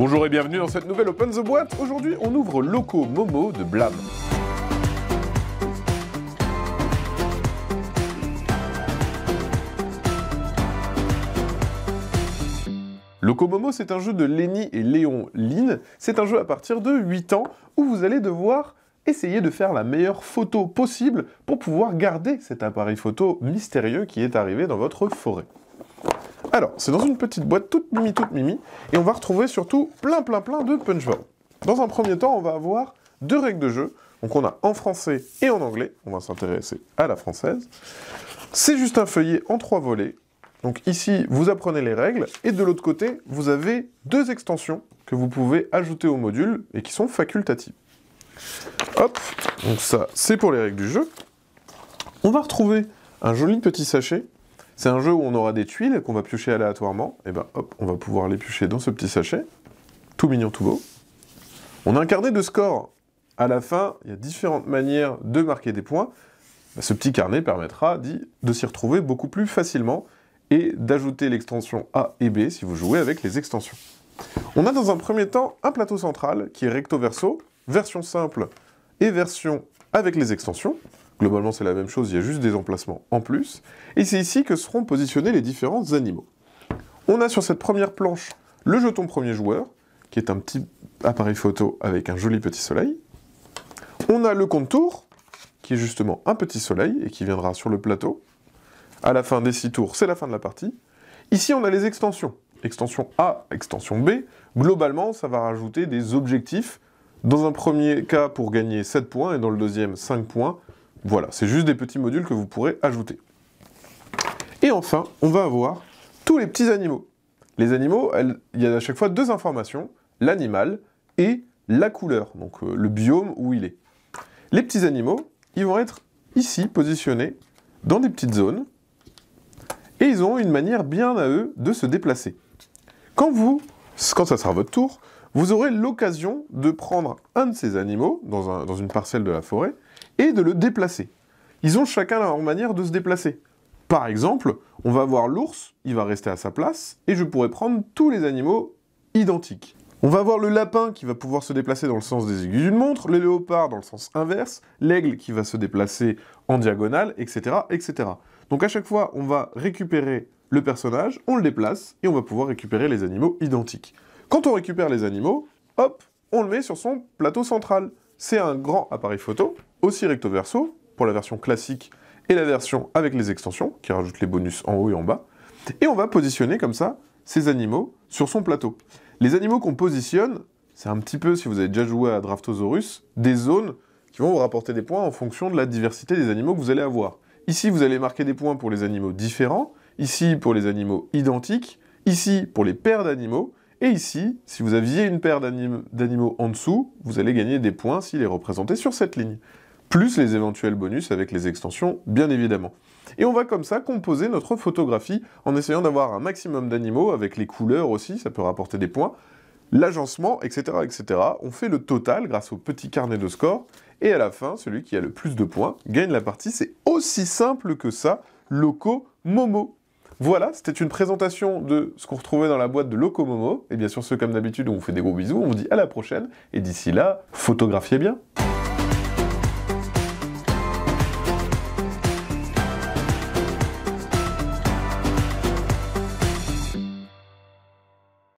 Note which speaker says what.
Speaker 1: Bonjour et bienvenue dans cette nouvelle Open the Boîte. Aujourd'hui, on ouvre Loco Momo de Loco Momo c'est un jeu de Lenny et Léon Lin. C'est un jeu à partir de 8 ans où vous allez devoir essayer de faire la meilleure photo possible pour pouvoir garder cet appareil photo mystérieux qui est arrivé dans votre forêt. Alors, c'est dans une petite boîte toute mimi, toute mimi, et on va retrouver surtout plein, plein, plein de punchball. Dans un premier temps, on va avoir deux règles de jeu. Donc on a en français et en anglais. On va s'intéresser à la française. C'est juste un feuillet en trois volets. Donc ici, vous apprenez les règles, et de l'autre côté, vous avez deux extensions que vous pouvez ajouter au module, et qui sont facultatives. Hop, donc ça, c'est pour les règles du jeu. On va retrouver un joli petit sachet c'est un jeu où on aura des tuiles qu'on va piocher aléatoirement. Et eh ben hop, on va pouvoir les piocher dans ce petit sachet. Tout mignon, tout beau. On a un carnet de score. À la fin, il y a différentes manières de marquer des points. Bah, ce petit carnet permettra de s'y retrouver beaucoup plus facilement et d'ajouter l'extension A et B si vous jouez avec les extensions. On a dans un premier temps un plateau central qui est recto verso, version simple et version avec les extensions. Globalement, c'est la même chose, il y a juste des emplacements en plus. Et c'est ici que seront positionnés les différents animaux. On a sur cette première planche le jeton premier joueur, qui est un petit appareil photo avec un joli petit soleil. On a le contour, qui est justement un petit soleil et qui viendra sur le plateau. À la fin des six tours, c'est la fin de la partie. Ici, on a les extensions. Extension A, extension B. Globalement, ça va rajouter des objectifs. Dans un premier cas, pour gagner 7 points, et dans le deuxième, 5 points, voilà, c'est juste des petits modules que vous pourrez ajouter. Et enfin, on va avoir tous les petits animaux. Les animaux, il y a à chaque fois deux informations, l'animal et la couleur, donc euh, le biome où il est. Les petits animaux, ils vont être ici positionnés dans des petites zones, et ils ont une manière bien à eux de se déplacer. Quand vous, quand ça sera votre tour, vous aurez l'occasion de prendre un de ces animaux dans, une parcelle de la forêt et de le déplacer. Ils ont chacun leur manière de se déplacer. Par exemple, on va voir l'ours, il va rester à sa place, et je pourrais prendre tous les animaux identiques. On va voir le lapin qui va pouvoir se déplacer dans le sens des aiguilles d'une montre, le léopard dans le sens inverse, l'aigle qui va se déplacer en diagonale, etc. Donc à chaque fois, on va récupérer le personnage, on le déplace, et on va pouvoir récupérer les animaux identiques. Quand on récupère les animaux, hop, on le met sur son plateau central. C'est un grand appareil photo, aussi recto verso, pour la version classique et la version avec les extensions, qui rajoute les bonus en haut et en bas. Et on va positionner comme ça ces animaux sur son plateau. Les animaux qu'on positionne, c'est un petit peu, si vous avez déjà joué à Draftosaurus, des zones qui vont vous rapporter des points en fonction de la diversité des animaux que vous allez avoir. Ici, vous allez marquer des points pour les animaux différents, ici pour les animaux identiques, ici pour les paires d'animaux, et ici, si vous aviez une paire d'animaux en dessous, vous allez gagner des points s'il est représenté sur cette ligne. Plus les éventuels bonus avec les extensions, bien évidemment. Et on va comme ça composer notre photographie en essayant d'avoir un maximum d'animaux, avec les couleurs aussi, ça peut rapporter des points, l'agencement, etc., etc. On fait le total grâce au petit carnet de score, et à la fin, celui qui a le plus de points gagne la partie. C'est aussi simple que ça, loco momo. Voilà, c'était une présentation de ce qu'on retrouvait dans la boîte de Locomomo. Et bien sûr, ceux comme d'habitude, on vous fait des gros bisous, on vous dit à la prochaine. Et d'ici là, photographiez bien.